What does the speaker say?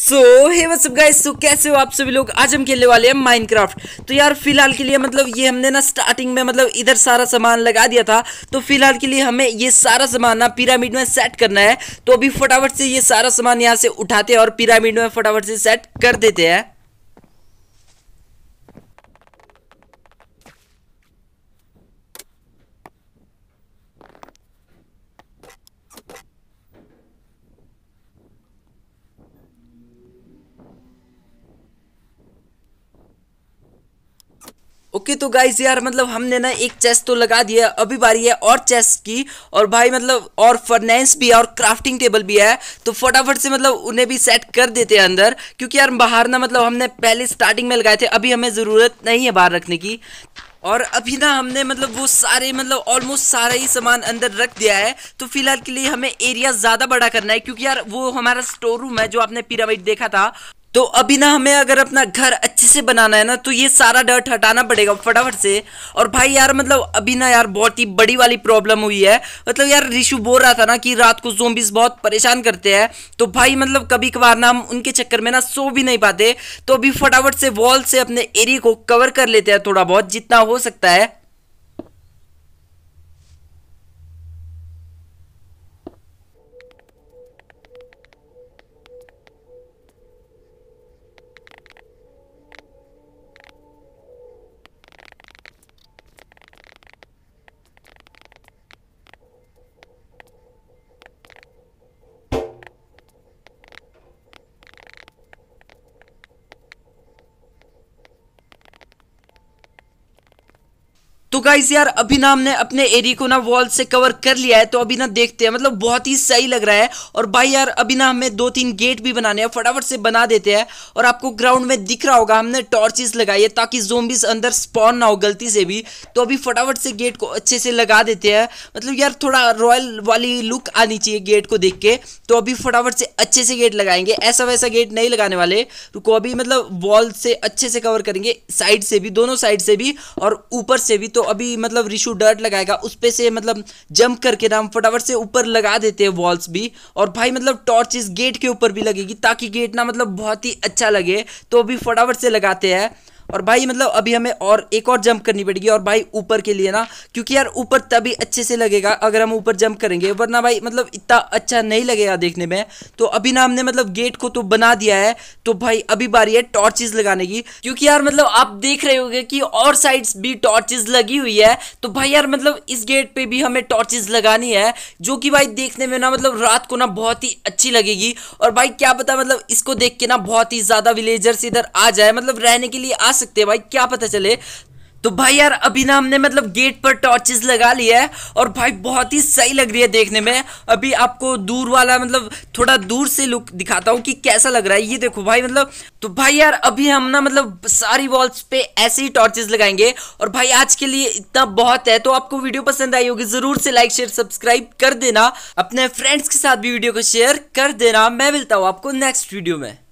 सो हे सब guys so कैसे हो आप सभी लोग आज हम खेलने वाले हैं माइनक्राफ्ट तो यार फिलहाल के लिए मतलब ये हमने ना स्टार्टिंग में मतलब इधर सारा सामान लगा दिया था तो फिलहाल के लिए हमें ये सारा सामान ना पिरामिड में सेट करना है तो अभी फटाफट से ये सारा सामान यहाँ से उठाते हैं और पिरामिड में फटाफट से सेट कर देते हैं ओके तो गाइज यार मतलब हमने ना एक चेस्ट तो लगा दिया अभी बारी है और चेस्ट की और भाई मतलब और फर्नेस भी है और क्राफ्टिंग टेबल भी है तो फटाफट से मतलब उन्हें भी सेट कर देते हैं अंदर क्योंकि यार बाहर ना मतलब हमने पहले स्टार्टिंग में लगाए थे अभी हमें ज़रूरत नहीं है बाहर रखने की और अभी ना हमने मतलब वो सारे मतलब ऑलमोस्ट सारा ही सामान अंदर रख दिया है तो फिलहाल के लिए हमें एरिया ज़्यादा बड़ा करना है क्योंकि यार वो हमारा स्टोर रूम है जो आपने पिरामिड देखा था तो अभी ना हमें अगर अपना घर अच्छे से बनाना है ना तो ये सारा डर्ट हटाना पड़ेगा फटाफट से और भाई यार मतलब अभी ना यार बहुत ही बड़ी वाली प्रॉब्लम हुई है मतलब यार रिशु बोल रहा था ना कि रात को जोम्बिस बहुत परेशान करते हैं तो भाई मतलब कभी कभार ना हम उनके चक्कर में ना सो भी नहीं पाते तो अभी फटाफट से वॉल से अपने एरिए को कवर कर लेते हैं थोड़ा बहुत जितना हो सकता है तो गाइज यार अभी ना हमने अपने एरिया को ना वॉल से कवर कर लिया है तो अभी ना देखते हैं मतलब बहुत ही सही लग रहा है और भाई यार अभी ना हमें दो तीन गेट भी बनाने हैं फटाफट से बना देते हैं और आपको ग्राउंड में दिख रहा होगा हमने टॉर्चेस लगाई है ताकि जोम्बिस अंदर स्पॉन ना हो गलती से भी तो अभी फटाफट से गेट को अच्छे से लगा देते हैं मतलब यार थोड़ा रॉयल वाली लुक आनी चाहिए गेट को देख के तो अभी फटाफट से अच्छे से गेट लगाएंगे ऐसा वैसा गेट नहीं लगाने वाले रुको अभी मतलब वॉल से अच्छे से कवर करेंगे साइड से भी दोनों साइड से भी और ऊपर से भी तो अभी मतलब रिशु डर्ट लगाएगा उस पर से मतलब जंप करके ना हम फटाफट से ऊपर लगा देते हैं वॉल्स भी और भाई मतलब टॉर्च इस गेट के ऊपर भी लगेगी ताकि गेट ना मतलब बहुत ही अच्छा लगे तो अभी फटाफट से लगाते हैं और भाई मतलब अभी हमें और एक और जंप करनी पड़ेगी और भाई ऊपर के लिए ना क्योंकि यार ऊपर तभी अच्छे से लगेगा अगर हम ऊपर जंप करेंगे वरना भाई मतलब इतना अच्छा नहीं लगेगा देखने में तो अभी ना हमने मतलब गेट को तो बना दिया है तो भाई अभी बारी है टॉर्चेस लगाने की क्योंकि यार मतलब आप देख रहे होगे कि और साइड्स भी टॉर्चेज लगी हुई है तो भाई यार मतलब इस गेट पर भी हमें टॉर्चेज लगानी है जो कि भाई देखने में ना मतलब रात को ना बहुत ही अच्छी लगेगी और भाई क्या पता मतलब इसको देख के ना बहुत ही ज्यादा विलेजर्स इधर आ जाए मतलब रहने के लिए आ सकते हैं भाई क्या पता चले तो भाई यार अभी ना हमने मतलब गेट पर टॉर्चेस लगा लिया है और भाई बहुत ही सही लग रही है देखने में अभी आपको दूर वाला मतलब थोड़ा दूर से लुक दिखाता हूँ कि कैसा लग रहा है ये देखो भाई मतलब तो भाई यार अभी हम ना मतलब सारी वॉल्स पे ऐसे ही टॉर्चेस लगाएंगे और भाई आज के लिए इतना बहुत है तो आपको वीडियो पसंद आई होगी जरूर से लाइक शेयर सब्सक्राइब कर देना अपने फ्रेंड्स के साथ भी वीडियो को शेयर कर देना मैं मिलता हूँ आपको नेक्स्ट वीडियो में